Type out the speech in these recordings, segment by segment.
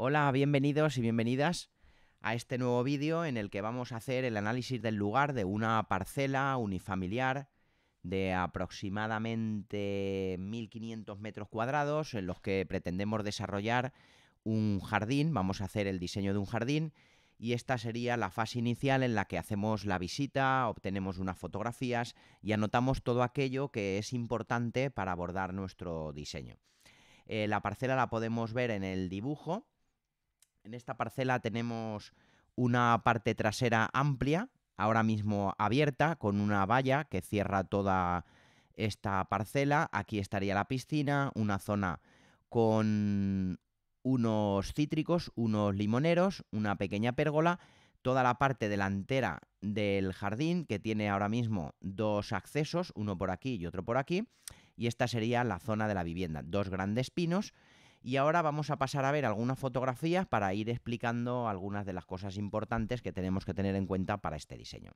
Hola, bienvenidos y bienvenidas a este nuevo vídeo en el que vamos a hacer el análisis del lugar de una parcela unifamiliar de aproximadamente 1500 metros cuadrados en los que pretendemos desarrollar un jardín, vamos a hacer el diseño de un jardín y esta sería la fase inicial en la que hacemos la visita, obtenemos unas fotografías y anotamos todo aquello que es importante para abordar nuestro diseño. Eh, la parcela la podemos ver en el dibujo, en esta parcela tenemos una parte trasera amplia, ahora mismo abierta, con una valla que cierra toda esta parcela. Aquí estaría la piscina, una zona con unos cítricos, unos limoneros, una pequeña pérgola, toda la parte delantera del jardín que tiene ahora mismo dos accesos, uno por aquí y otro por aquí, y esta sería la zona de la vivienda, dos grandes pinos y ahora vamos a pasar a ver algunas fotografías para ir explicando algunas de las cosas importantes que tenemos que tener en cuenta para este diseño.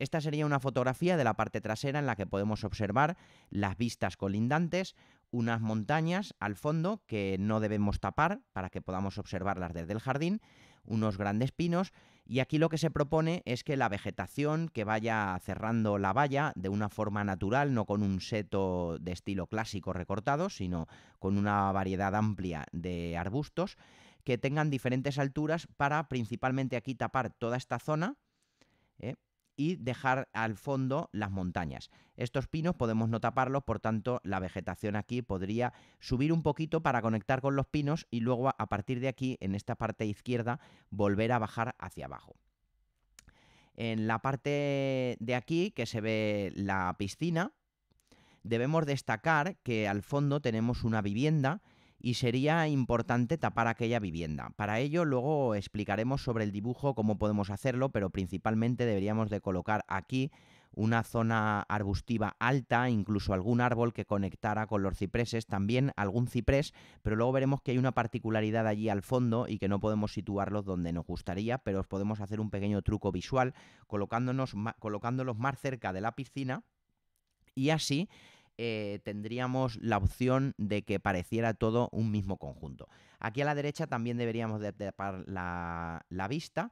Esta sería una fotografía de la parte trasera en la que podemos observar las vistas colindantes, unas montañas al fondo que no debemos tapar para que podamos observarlas desde el jardín unos grandes pinos, y aquí lo que se propone es que la vegetación que vaya cerrando la valla de una forma natural, no con un seto de estilo clásico recortado, sino con una variedad amplia de arbustos, que tengan diferentes alturas para principalmente aquí tapar toda esta zona. ¿eh? y dejar al fondo las montañas. Estos pinos podemos no taparlos, por tanto la vegetación aquí podría subir un poquito para conectar con los pinos y luego a partir de aquí, en esta parte izquierda, volver a bajar hacia abajo. En la parte de aquí que se ve la piscina, debemos destacar que al fondo tenemos una vivienda y sería importante tapar aquella vivienda. Para ello luego explicaremos sobre el dibujo cómo podemos hacerlo, pero principalmente deberíamos de colocar aquí una zona arbustiva alta, incluso algún árbol que conectara con los cipreses, también algún ciprés, pero luego veremos que hay una particularidad allí al fondo y que no podemos situarlos donde nos gustaría, pero podemos hacer un pequeño truco visual colocándonos, colocándolos más cerca de la piscina y así eh, tendríamos la opción de que pareciera todo un mismo conjunto. Aquí a la derecha también deberíamos de tapar la vista.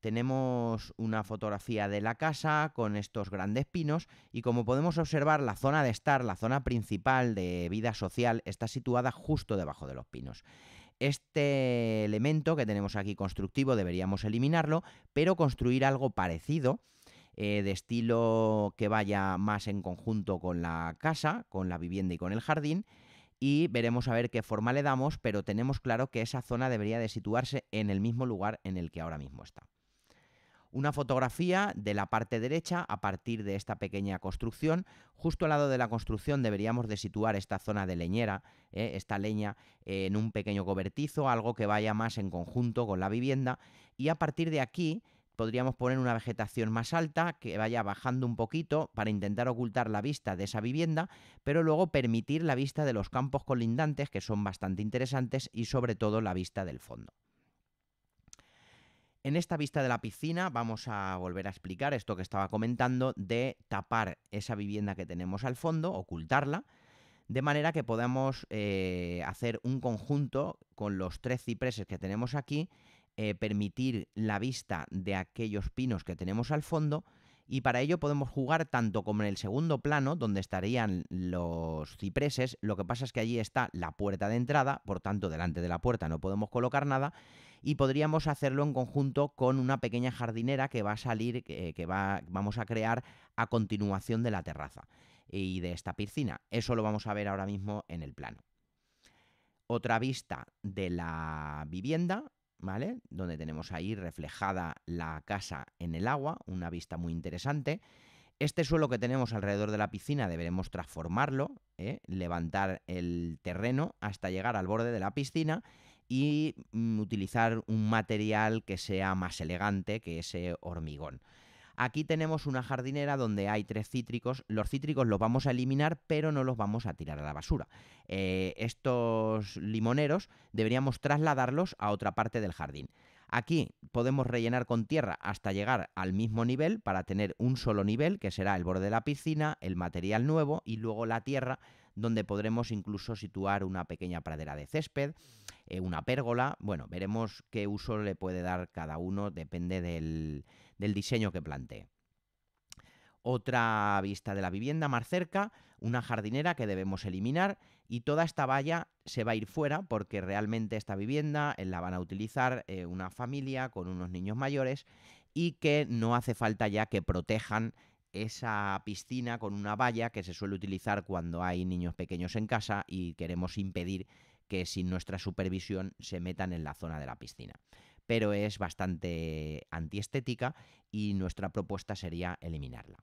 Tenemos una fotografía de la casa con estos grandes pinos y como podemos observar la zona de estar, la zona principal de vida social, está situada justo debajo de los pinos. Este elemento que tenemos aquí constructivo deberíamos eliminarlo, pero construir algo parecido eh, de estilo que vaya más en conjunto con la casa, con la vivienda y con el jardín. Y veremos a ver qué forma le damos, pero tenemos claro que esa zona debería de situarse en el mismo lugar en el que ahora mismo está. Una fotografía de la parte derecha a partir de esta pequeña construcción. Justo al lado de la construcción deberíamos de situar esta zona de leñera, eh, esta leña, en un pequeño cobertizo, algo que vaya más en conjunto con la vivienda. Y a partir de aquí podríamos poner una vegetación más alta que vaya bajando un poquito para intentar ocultar la vista de esa vivienda, pero luego permitir la vista de los campos colindantes que son bastante interesantes y sobre todo la vista del fondo. En esta vista de la piscina vamos a volver a explicar esto que estaba comentando de tapar esa vivienda que tenemos al fondo, ocultarla, de manera que podamos eh, hacer un conjunto con los tres cipreses que tenemos aquí eh, permitir la vista de aquellos pinos que tenemos al fondo y para ello podemos jugar tanto como en el segundo plano, donde estarían los cipreses, lo que pasa es que allí está la puerta de entrada, por tanto delante de la puerta no podemos colocar nada, y podríamos hacerlo en conjunto con una pequeña jardinera que va a salir, que, vamos a crear a continuación de la terraza y de esta piscina. Eso lo vamos a ver ahora mismo en el plano. Otra vista de la vivienda donde tenemos ahí reflejada la casa en el agua, una vista muy interesante. Este suelo que tenemos alrededor de la piscina deberemos transformarlo, ¿eh? levantar el terreno hasta llegar al borde de la piscina y mm, utilizar un material que sea más elegante que ese hormigón. Aquí tenemos una jardinera donde hay tres cítricos. Los cítricos los vamos a eliminar, pero no los vamos a tirar a la basura. Eh, estos limoneros deberíamos trasladarlos a otra parte del jardín. Aquí podemos rellenar con tierra hasta llegar al mismo nivel para tener un solo nivel, que será el borde de la piscina, el material nuevo y luego la tierra, donde podremos incluso situar una pequeña pradera de césped, eh, una pérgola. Bueno, veremos qué uso le puede dar cada uno, depende del, del diseño que planteé. Otra vista de la vivienda más cerca, una jardinera que debemos eliminar y toda esta valla se va a ir fuera porque realmente esta vivienda eh, la van a utilizar eh, una familia con unos niños mayores y que no hace falta ya que protejan esa piscina con una valla que se suele utilizar cuando hay niños pequeños en casa y queremos impedir que sin nuestra supervisión se metan en la zona de la piscina pero es bastante antiestética y nuestra propuesta sería eliminarla.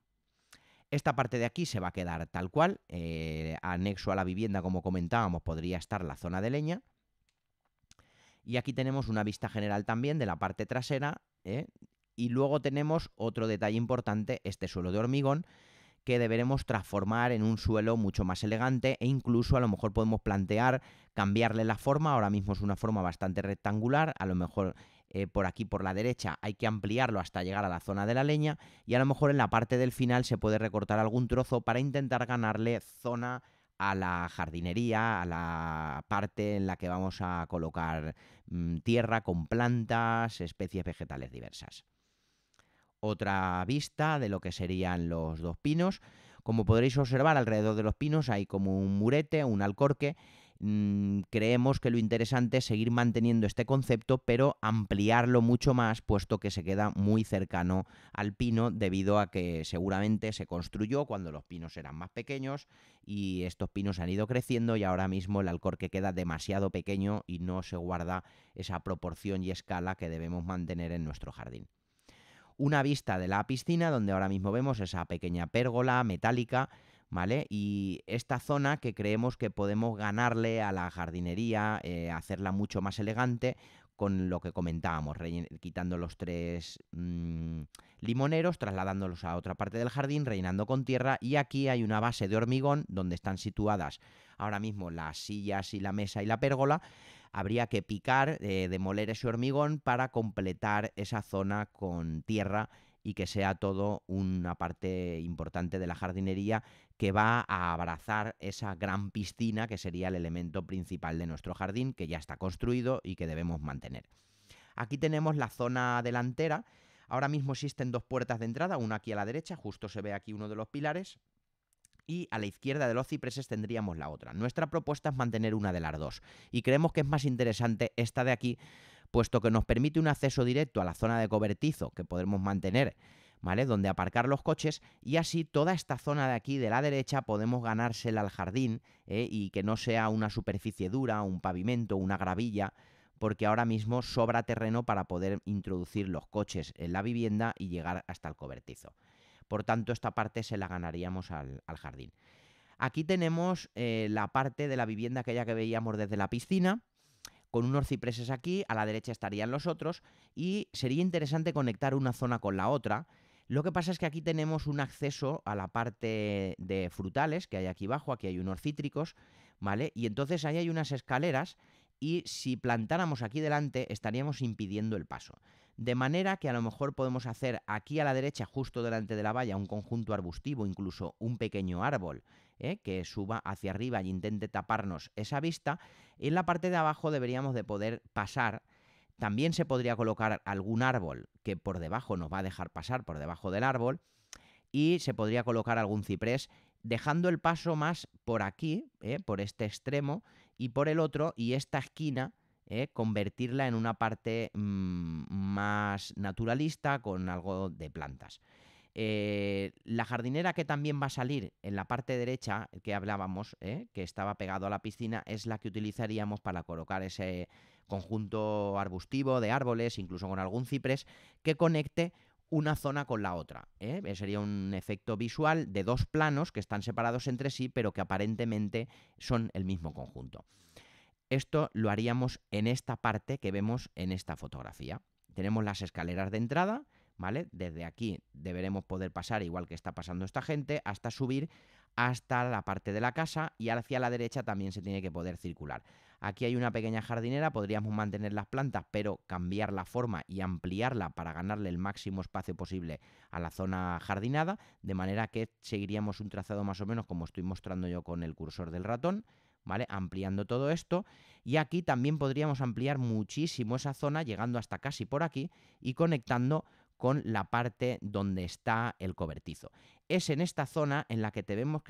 Esta parte de aquí se va a quedar tal cual. Eh, anexo a la vivienda, como comentábamos, podría estar la zona de leña. Y aquí tenemos una vista general también de la parte trasera. ¿eh? Y luego tenemos otro detalle importante, este suelo de hormigón, que deberemos transformar en un suelo mucho más elegante e incluso a lo mejor podemos plantear cambiarle la forma. Ahora mismo es una forma bastante rectangular, a lo mejor eh, por aquí por la derecha hay que ampliarlo hasta llegar a la zona de la leña y a lo mejor en la parte del final se puede recortar algún trozo para intentar ganarle zona a la jardinería, a la parte en la que vamos a colocar mm, tierra con plantas, especies vegetales diversas. Otra vista de lo que serían los dos pinos. Como podréis observar, alrededor de los pinos hay como un murete, un alcorque, Mm, creemos que lo interesante es seguir manteniendo este concepto, pero ampliarlo mucho más, puesto que se queda muy cercano al pino, debido a que seguramente se construyó cuando los pinos eran más pequeños y estos pinos han ido creciendo y ahora mismo el alcorque queda demasiado pequeño y no se guarda esa proporción y escala que debemos mantener en nuestro jardín una vista de la piscina donde ahora mismo vemos esa pequeña pérgola metálica ¿vale? Y esta zona que creemos que podemos ganarle a la jardinería, eh, hacerla mucho más elegante con lo que comentábamos, quitando los tres mm, limoneros, trasladándolos a otra parte del jardín, rellenando con tierra y aquí hay una base de hormigón donde están situadas ahora mismo las sillas y la mesa y la pérgola. Habría que picar, eh, demoler ese hormigón para completar esa zona con tierra y que sea todo una parte importante de la jardinería que va a abrazar esa gran piscina que sería el elemento principal de nuestro jardín, que ya está construido y que debemos mantener. Aquí tenemos la zona delantera. Ahora mismo existen dos puertas de entrada, una aquí a la derecha, justo se ve aquí uno de los pilares, y a la izquierda de los cipreses tendríamos la otra. Nuestra propuesta es mantener una de las dos y creemos que es más interesante esta de aquí puesto que nos permite un acceso directo a la zona de cobertizo que podemos mantener, ¿vale? Donde aparcar los coches y así toda esta zona de aquí de la derecha podemos ganársela al jardín ¿eh? y que no sea una superficie dura, un pavimento, una gravilla, porque ahora mismo sobra terreno para poder introducir los coches en la vivienda y llegar hasta el cobertizo. Por tanto, esta parte se la ganaríamos al, jardín. Aquí tenemos eh, la parte de la vivienda que que veíamos desde la piscina, con unos cipreses aquí, a la derecha estarían los otros, y sería interesante conectar una zona con la otra. Lo que pasa es que aquí tenemos un acceso a la parte de frutales que hay aquí abajo, aquí hay unos cítricos, ¿vale? Y entonces ahí hay unas escaleras y si plantáramos aquí delante estaríamos impidiendo el paso. De manera que a lo mejor podemos hacer aquí a la derecha, justo delante de la valla, un conjunto arbustivo, incluso un pequeño árbol ¿eh? que suba hacia arriba y intente taparnos esa vista. en la parte de abajo deberíamos de poder pasar. También se podría colocar algún árbol que por debajo nos va a dejar pasar por debajo del árbol. Y se podría colocar algún ciprés dejando el paso más por aquí, ¿eh? por este extremo y por el otro, y esta esquina ¿eh? convertirla en una parte mm, más naturalista con algo de plantas. Eh, la jardinera que también va a salir en la parte derecha, que hablábamos, ¿eh? que estaba pegado a la piscina, es la que utilizaríamos para colocar ese conjunto arbustivo de árboles, incluso con algún ciprés, que conecte una zona con la otra. ¿eh? Sería un efecto visual de dos planos que están separados entre sí, pero que aparentemente son el mismo conjunto. Esto lo haríamos en esta parte que vemos en esta fotografía. Tenemos las escaleras de entrada, ¿vale? Desde aquí deberemos poder pasar, igual que está pasando esta gente, hasta subir hasta la parte de la casa y hacia la derecha también se tiene que poder circular. Aquí hay una pequeña jardinera, podríamos mantener las plantas, pero cambiar la forma y ampliarla para ganarle el máximo espacio posible a la zona jardinada, de manera que seguiríamos un trazado más o menos como estoy mostrando yo con el cursor del ratón, ¿vale? Ampliando todo esto. Y aquí también podríamos ampliar muchísimo esa zona, llegando hasta casi por aquí y conectando con la parte donde está el cobertizo. Es en esta zona en la que debemos,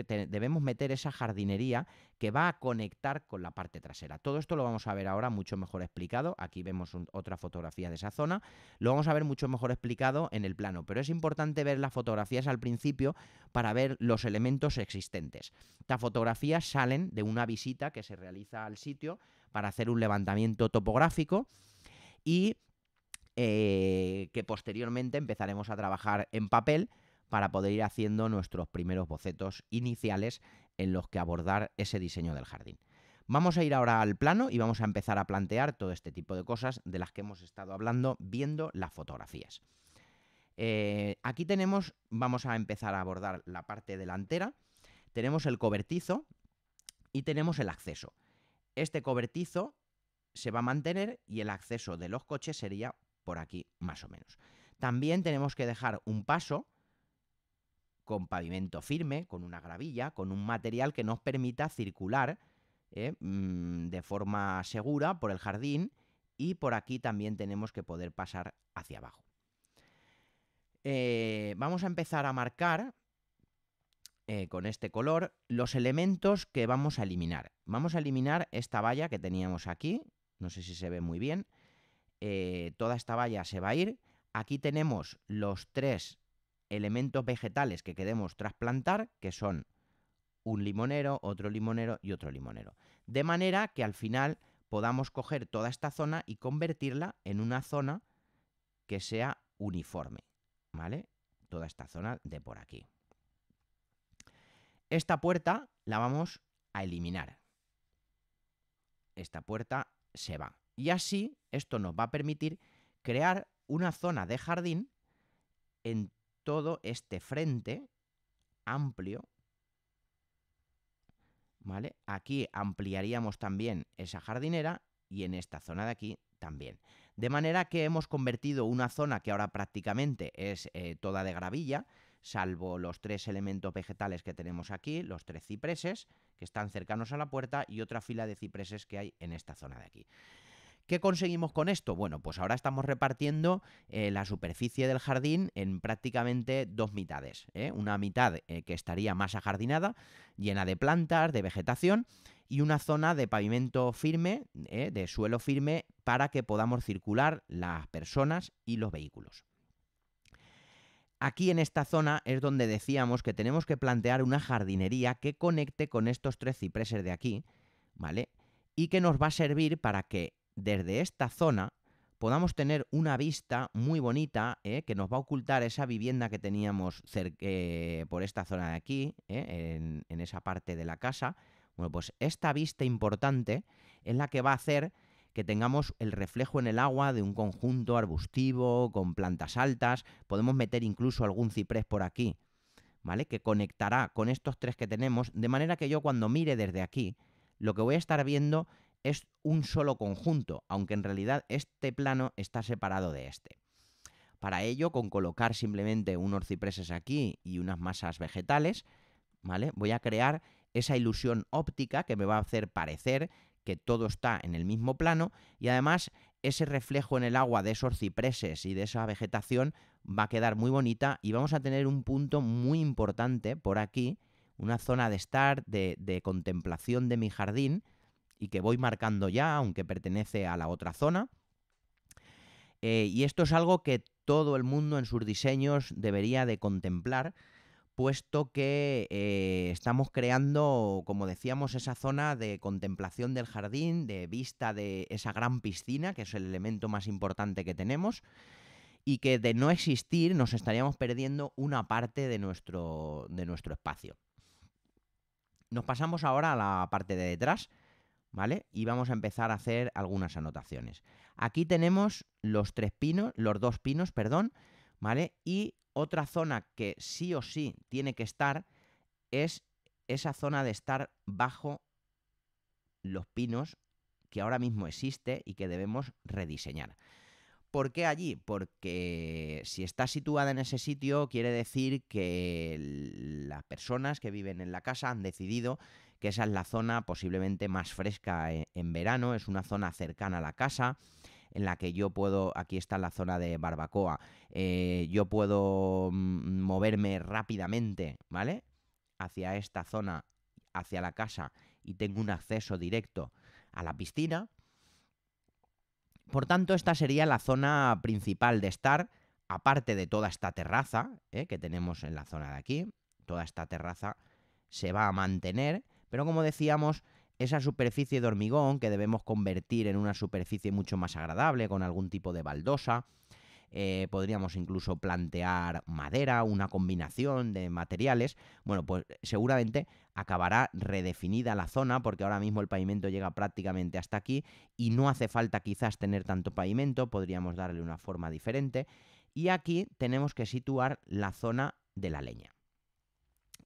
meter esa jardinería que va a conectar con la parte trasera. Todo esto lo vamos a ver ahora mucho mejor explicado. Aquí vemos otra fotografía de esa zona. Lo vamos a ver mucho mejor explicado en el plano, pero es importante ver las fotografías al principio para ver los elementos existentes. Estas fotografías salen de una visita que se realiza al sitio para hacer un levantamiento topográfico y eh, que posteriormente empezaremos a trabajar en papel para poder ir haciendo nuestros primeros bocetos iniciales en los que abordar ese diseño del jardín. Vamos a ir ahora al plano y vamos a empezar a plantear todo este tipo de cosas de las que hemos estado hablando viendo las fotografías. Eh, aquí tenemos, vamos a empezar a abordar la parte delantera, tenemos el cobertizo y tenemos el acceso. Este cobertizo se va a mantener y el acceso de los coches sería por aquí más o menos. También tenemos que dejar un paso con pavimento firme, con una gravilla, con un material que nos permita circular ¿eh? mm, de forma segura por el jardín y por aquí también tenemos que poder pasar hacia abajo. Eh, vamos a empezar a marcar eh, con este color los elementos que vamos a eliminar. Vamos a eliminar esta valla que teníamos aquí, no sé si se ve muy bien, eh, toda esta valla se va a ir. Aquí tenemos los tres elementos vegetales que queremos trasplantar, que son un limonero, otro limonero y otro limonero. De manera que al final podamos coger toda esta zona y convertirla en una zona que sea uniforme, ¿vale? Toda esta zona de por aquí. Esta puerta la vamos a eliminar. Esta puerta se va. Y así esto nos va a permitir crear una zona de jardín en todo este frente amplio. ¿Vale? Aquí ampliaríamos también esa jardinera y en esta zona de aquí también. De manera que hemos convertido una zona que ahora prácticamente es eh, toda de gravilla, salvo los tres elementos vegetales que tenemos aquí, los tres cipreses que están cercanos a la puerta y otra fila de cipreses que hay en esta zona de aquí. ¿Qué conseguimos con esto? Bueno, pues ahora estamos repartiendo eh, la superficie del jardín en prácticamente dos mitades. ¿eh? Una mitad eh, que estaría más ajardinada, llena de plantas, de vegetación, y una zona de pavimento firme, de suelo firme, para que podamos circular las personas y los vehículos. Aquí en esta zona es donde decíamos que tenemos que plantear una jardinería que conecte con estos tres cipreses de aquí, ¿vale? Y que nos va a servir para que desde esta zona podamos tener una vista muy bonita ¿eh? que nos va a ocultar esa vivienda que teníamos eh, por esta zona de aquí, ¿eh? en, en, esa parte de la casa. Bueno, pues esta vista importante es la que va a hacer que tengamos el reflejo en el agua de un conjunto arbustivo con plantas altas. Podemos meter incluso algún ciprés por aquí, ¿vale? Que conectará con estos tres que tenemos, de manera que yo cuando mire desde aquí, lo que voy a estar viendo es un solo conjunto, aunque en realidad este plano está separado de este. Para ello, con colocar simplemente unos cipreses aquí y unas masas vegetales, ¿vale? Voy a crear esa ilusión óptica que me va a hacer parecer que todo está en el mismo plano y además ese reflejo en el agua de esos cipreses y de esa vegetación va a quedar muy bonita y vamos a tener un punto muy importante por aquí, una zona de estar, de, de contemplación de mi jardín, y que voy marcando ya, aunque pertenece a la otra zona. Eh, y esto es algo que todo el mundo en sus diseños debería de contemplar, puesto que eh, estamos creando, como decíamos, esa zona de contemplación del jardín, de vista de esa gran piscina, que es el elemento más importante que tenemos, y que de no existir nos estaríamos perdiendo una parte de nuestro, de nuestro espacio. Nos pasamos ahora a la parte de detrás, ¿vale? Y vamos a empezar a hacer algunas anotaciones. Aquí tenemos los tres pinos, los dos pinos, perdón, ¿vale? Y otra zona que sí o sí tiene que estar es esa zona de estar bajo los pinos que ahora mismo existe y que debemos rediseñar. ¿Por qué allí? Porque si está situada en ese sitio quiere decir que las personas que viven en la casa han decidido que esa es la zona posiblemente más fresca eh, en, verano, es una zona cercana a la casa en la que yo puedo, aquí está la zona de barbacoa, eh, yo puedo mm, moverme rápidamente, ¿vale? Hacia esta zona, hacia la casa, y tengo un acceso directo a la piscina. Por tanto, esta sería la zona principal de estar, aparte de toda esta terraza eh, que tenemos en la zona de aquí, toda esta terraza se va a mantener pero como decíamos, esa superficie de hormigón que debemos convertir en una superficie mucho más agradable con algún tipo de baldosa, eh, podríamos incluso plantear madera, una combinación de materiales. Bueno, pues seguramente acabará redefinida la zona porque ahora mismo el pavimento llega prácticamente hasta aquí y no hace falta quizás tener tanto pavimento, podríamos darle una forma diferente. Y aquí tenemos que situar la zona de la leña.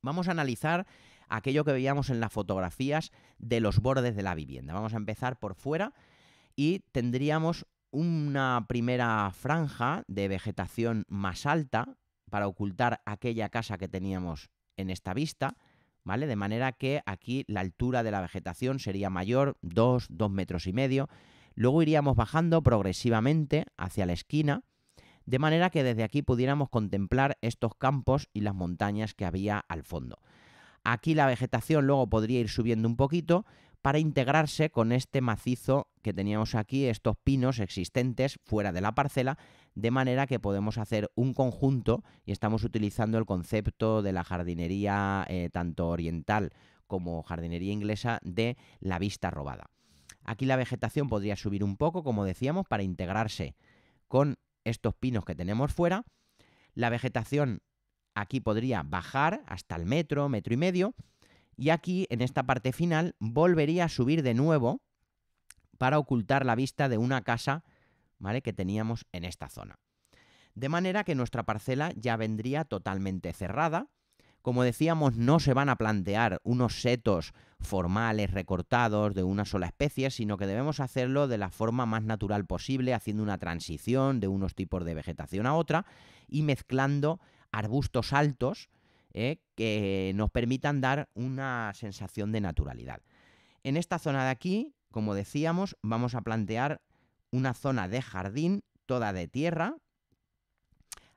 Vamos a analizar aquello que veíamos en las fotografías de los bordes de la vivienda. Vamos a empezar por fuera y tendríamos una primera franja de vegetación más alta para ocultar aquella casa que teníamos en esta vista, ¿vale? De manera que aquí la altura de la vegetación sería mayor, 2, 2 metros y medio. Luego iríamos bajando progresivamente hacia la esquina, de manera que desde aquí pudiéramos contemplar estos campos y las montañas que había al fondo. Aquí la vegetación luego podría ir subiendo un poquito para integrarse con este macizo que teníamos aquí, estos pinos existentes fuera de la parcela, de manera que podemos hacer un conjunto y estamos utilizando el concepto de la jardinería eh, tanto oriental como jardinería inglesa de la vista robada. Aquí la vegetación podría subir un poco, como decíamos, para integrarse con estos pinos que tenemos fuera. La vegetación Aquí podría bajar hasta el metro, metro y medio. Y aquí, en esta parte final, volvería a subir de nuevo para ocultar la vista de una casa ¿vale? que teníamos en esta zona. De manera que nuestra parcela ya vendría totalmente cerrada. Como decíamos, no se van a plantear unos setos formales recortados de una sola especie, sino que debemos hacerlo de la forma más natural posible, haciendo una transición de unos tipos de vegetación a otra y mezclando arbustos altos eh, que nos permitan dar una sensación de naturalidad. En esta zona de aquí, como decíamos, vamos a plantear una zona de jardín toda de tierra.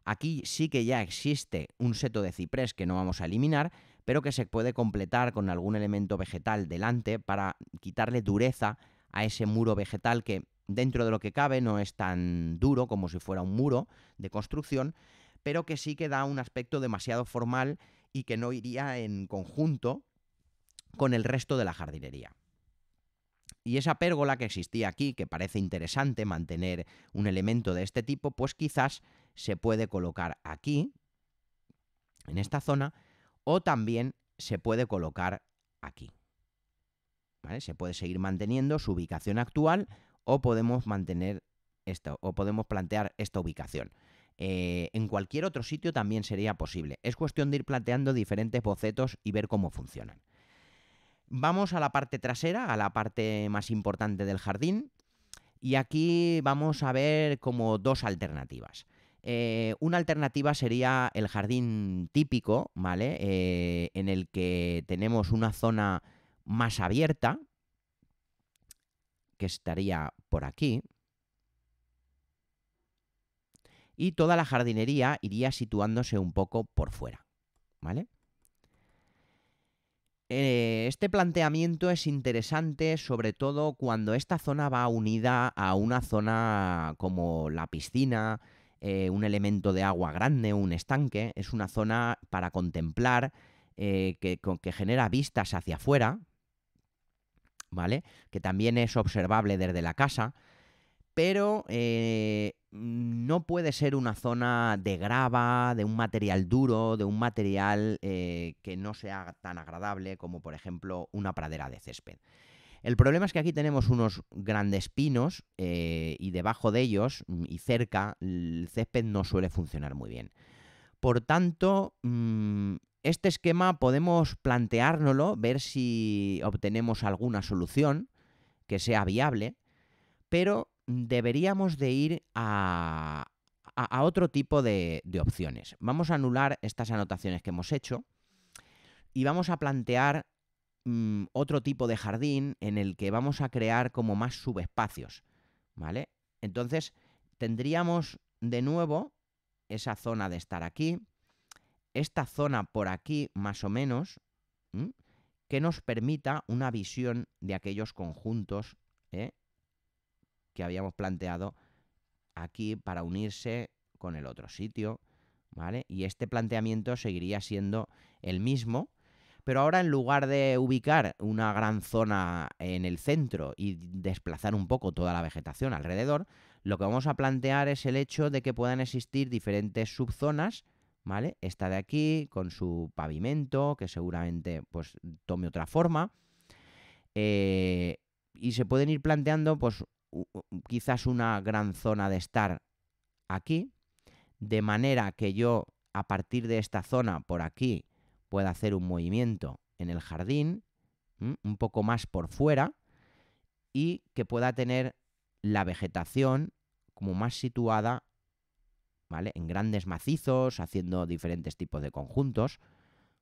Aquí sí que ya existe un seto de ciprés que no vamos a eliminar, pero que se puede completar con algún elemento vegetal delante para quitarle dureza a ese muro vegetal que dentro de lo que cabe no es tan duro como si fuera un muro de construcción, pero que sí que da un aspecto demasiado formal y que no iría en conjunto con el resto de la jardinería. Y esa pérgola que existía aquí, que parece interesante mantener un elemento de este tipo, pues quizás se puede colocar aquí, en esta zona, o también se puede colocar aquí. Se puede seguir manteniendo su ubicación actual o podemos mantener esto, o podemos plantear esta ubicación. Eh, en cualquier otro sitio también sería posible. Es cuestión de ir planteando diferentes bocetos y ver cómo funcionan. Vamos a la parte trasera, a la parte más importante del jardín, y aquí vamos a ver como dos alternativas. Eh, una alternativa sería el jardín típico, ¿vale? Eh, en el que tenemos una zona más abierta, que estaría por aquí, y toda la jardinería iría situándose un poco por fuera. ¿Vale? Eh, este planteamiento es interesante sobre todo cuando esta zona va unida a una zona como la piscina, eh, un elemento de agua grande, un estanque. Es una zona para contemplar eh, que, que genera vistas hacia afuera, ¿vale? Que también es observable desde la casa pero eh, no puede ser una zona de grava, de un material duro, de un material eh, que no sea tan agradable como por ejemplo una pradera de césped. El problema es que aquí tenemos unos grandes pinos eh, y debajo de ellos mm, y cerca el césped no suele funcionar muy bien. Por tanto, mm, este esquema podemos planteárnoslo, ver si obtenemos alguna solución que sea viable, pero deberíamos de ir a, otro tipo de, opciones. Vamos a anular estas anotaciones que hemos hecho y vamos a plantear mm, otro tipo de jardín en el que vamos a crear como más subespacios, ¿vale? Entonces tendríamos de nuevo esa zona de estar aquí, esta zona por aquí más o menos, que nos permita una visión de aquellos conjuntos ¿eh? que habíamos planteado aquí para unirse con el otro sitio, ¿vale? Y este planteamiento seguiría siendo el mismo, pero ahora en lugar de ubicar una gran zona en el centro y desplazar un poco toda la vegetación alrededor, lo que vamos a plantear es el hecho de que puedan existir diferentes subzonas, ¿vale? Esta de aquí con su pavimento, que seguramente pues tome otra forma. Eh, y se pueden ir planteando pues quizás una gran zona de estar aquí, de manera que yo a partir de esta zona por aquí pueda hacer un movimiento en el jardín, un poco más por fuera, y que pueda tener la vegetación como más situada, ¿vale? En grandes macizos, haciendo diferentes tipos de conjuntos,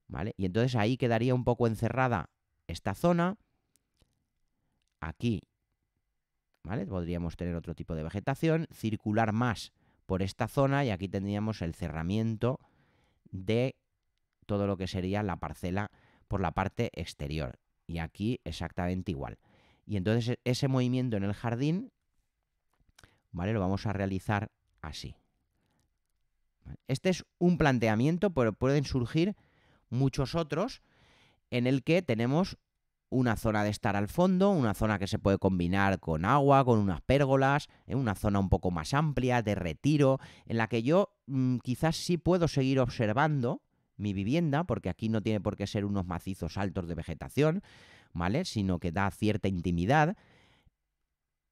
¿vale? Y entonces ahí quedaría un poco encerrada esta zona, aquí Podríamos tener otro tipo de vegetación, circular más por esta zona y aquí tendríamos el cerramiento de todo lo que sería la parcela por la parte exterior. Y aquí exactamente igual. Y entonces e-, ese movimiento en el jardín, ¿vale? Lo vamos a realizar así. Este es un planteamiento, pero pueden surgir muchos otros en el que tenemos una zona de estar al fondo, una zona que se puede combinar con agua, con unas pérgolas, una zona un poco más amplia, de retiro, en la que yo mm, quizás sí puedo seguir observando mi vivienda, porque aquí no tiene por qué ser unos macizos altos de vegetación, ¿vale? Sino que da cierta intimidad.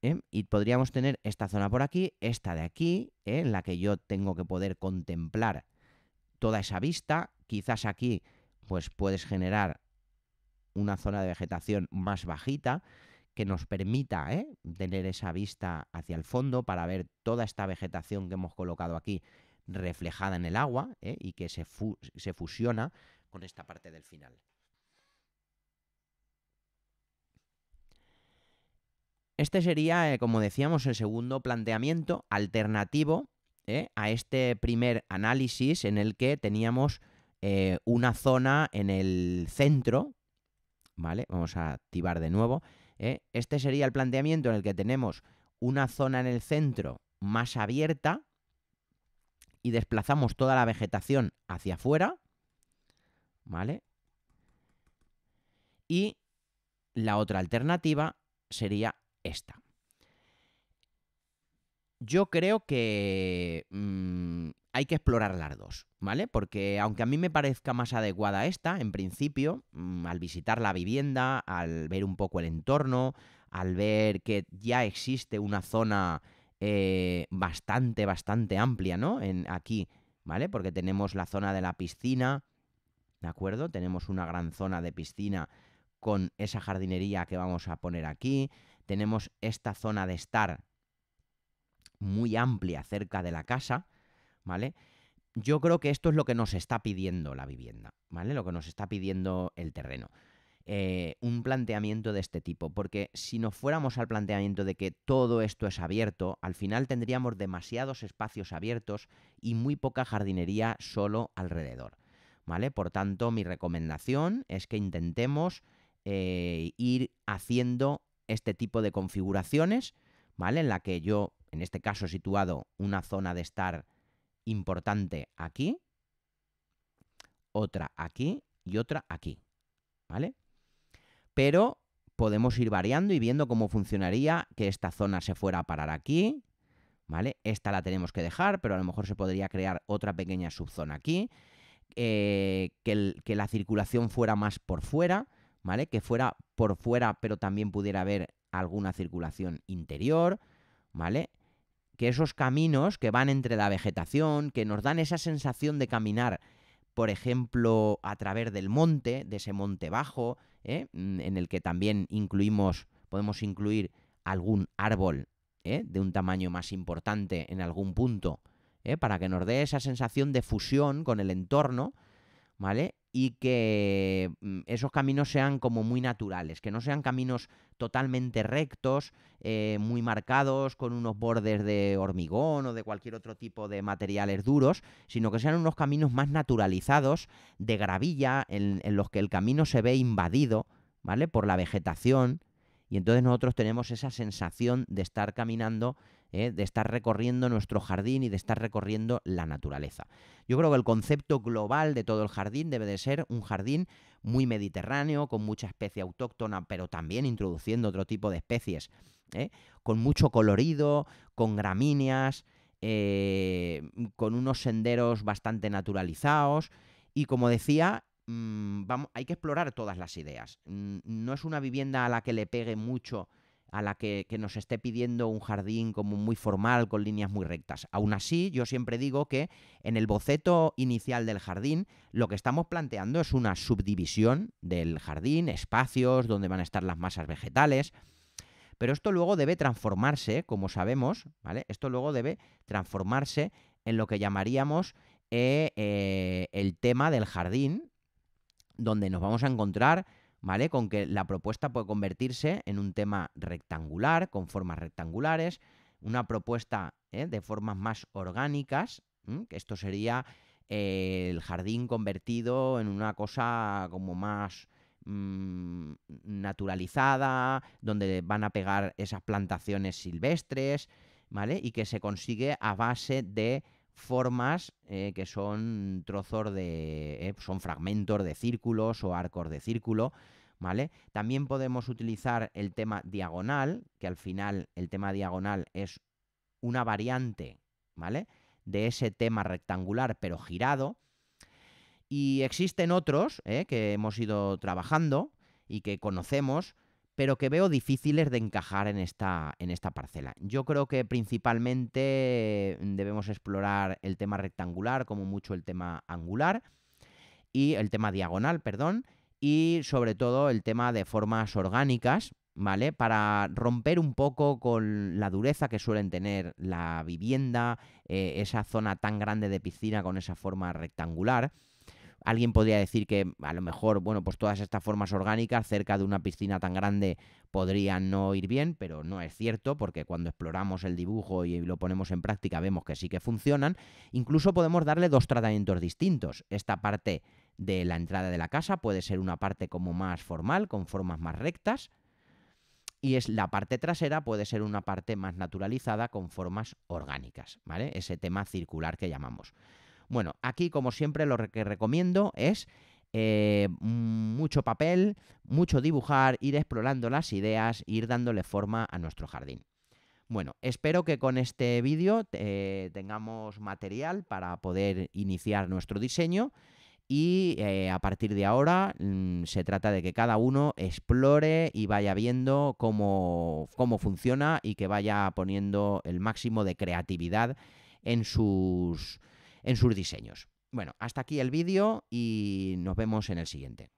¿eh? Y podríamos tener esta zona por aquí, esta de aquí, ¿eh? en la que yo tengo que poder contemplar toda esa vista. Quizás aquí, pues puedes generar una zona de vegetación más bajita que nos permita ¿eh? tener esa vista hacia el fondo para ver toda esta vegetación que hemos colocado aquí reflejada en el agua ¿eh? y que se, fusiona con esta parte del final. Este sería, eh, como decíamos, el segundo planteamiento alternativo a este primer análisis en el que teníamos una zona en el centro Vamos a activar de nuevo. ¿eh? Este sería el planteamiento en el que tenemos una zona en el centro más abierta y desplazamos toda la vegetación hacia afuera, ¿vale? Y la otra alternativa sería esta yo creo que mm, hay que explorar las dos, ¿vale? Porque aunque a mí me parezca más adecuada esta, en principio, mm, al visitar la vivienda, al ver un poco el entorno, al ver que ya existe una zona eh, bastante, bastante amplia, ¿no? En, aquí, ¿vale? Porque tenemos la zona de la piscina, ¿de acuerdo? Tenemos una gran zona de piscina con esa jardinería que vamos a poner aquí. Tenemos esta zona de estar muy amplia cerca de la casa, ¿vale? Yo creo que esto es lo que nos está pidiendo la vivienda, ¿vale? Lo que nos está pidiendo el terreno. Eh, un planteamiento de este tipo, porque si nos fuéramos al planteamiento de que todo esto es abierto, al final tendríamos demasiados espacios abiertos y muy poca jardinería solo alrededor, ¿vale? Por tanto, mi recomendación es que intentemos eh, ir haciendo este tipo de configuraciones, ¿vale? En la que yo en este caso situado una zona de estar importante aquí, otra aquí y otra aquí, ¿vale? Pero podemos ir variando y viendo cómo funcionaría que esta zona se fuera a parar aquí, ¿vale? Esta la tenemos que dejar, pero a lo mejor se podría crear otra pequeña subzona aquí, eh, que, que, la circulación fuera más por fuera, ¿vale? Que fuera por fuera, pero también pudiera haber alguna circulación interior, ¿vale? que esos caminos que van entre la vegetación, que nos dan esa sensación de caminar, por ejemplo, a través del monte, de ese monte bajo, ¿eh? mm, en el que también incluimos, podemos incluir algún árbol ¿eh? de un tamaño más importante en algún punto, ¿eh? para que nos dé esa sensación de fusión con el entorno, ¿vale? y que mm, esos caminos sean como muy naturales, que no sean caminos totalmente rectos, eh, muy marcados, con unos bordes de hormigón o de cualquier otro tipo de materiales duros, sino que sean unos caminos más naturalizados, de gravilla, en, los que el camino se ve invadido, ¿vale? Por la vegetación. Y entonces nosotros tenemos esa sensación de estar caminando ¿eh? de estar recorriendo nuestro jardín y de estar recorriendo la naturaleza. Yo creo que el concepto global de todo el jardín debe de ser un jardín muy mediterráneo, con mucha especie autóctona, pero también introduciendo otro tipo de especies, ¿eh? con mucho colorido, con gramíneas, eh, con unos senderos bastante naturalizados y como decía, mm, hay que explorar todas las ideas. Mm, no es una vivienda a la que le pegue mucho a la que, nos esté pidiendo un jardín como muy formal, con líneas muy rectas. Aún así, yo siempre digo que en el boceto inicial del jardín, lo que estamos planteando es una subdivisión del jardín, espacios donde van a estar las masas vegetales. Pero esto luego debe transformarse, como sabemos, ¿vale? Esto luego debe transformarse en lo que llamaríamos eh, eh, el tema del jardín, donde nos vamos a encontrar con que la propuesta puede convertirse en un tema rectangular, con formas rectangulares, una propuesta ¿eh? de formas más orgánicas, que esto sería eh, el jardín convertido en una cosa como más mm, naturalizada, donde van a pegar esas plantaciones silvestres, ¿vale? Y que se consigue a base de formas eh, que son trozos de. Eh, son fragmentos de círculos o arcos de círculo. ¿Vale? También podemos utilizar el tema diagonal, que al final el tema diagonal es una variante, ¿vale? De ese tema rectangular, pero girado. Y existen otros eh, que hemos ido trabajando y que conocemos, pero que veo difíciles de encajar en esta, en esta parcela. Yo creo que principalmente mm, debemos explorar el tema rectangular, como mucho el tema angular, y el tema diagonal, perdón, y sobre todo el tema de formas orgánicas, ¿vale? Para romper un poco con la dureza que suelen tener la vivienda, eh, esa zona tan grande de piscina con esa forma rectangular. Alguien podría decir que mm, a lo mejor, bueno, pues todas estas formas orgánicas cerca de una piscina tan grande podrían no ir bien, pero no es cierto porque cuando exploramos el dibujo y lo ponemos en práctica vemos que sí que funcionan. Incluso podemos darle dos tratamientos distintos. Esta parte de la entrada de la casa puede ser una parte como más formal, con formas más rectas, y es la parte trasera puede ser una parte más naturalizada con formas orgánicas, ¿vale? Ese tema circular que llamamos. Bueno, aquí como siempre lo que recomiendo es eh, mucho papel, mucho dibujar, ir explorando las ideas, ir dándole forma a nuestro jardín. Bueno, espero que con este vídeo eh, tengamos material para poder iniciar nuestro diseño y eh, a partir de ahora mm, se trata de que cada uno explore y vaya viendo cómo, cómo funciona y que vaya poniendo el máximo de creatividad en sus en sus diseños. Bueno, hasta aquí el vídeo y nos vemos en el siguiente.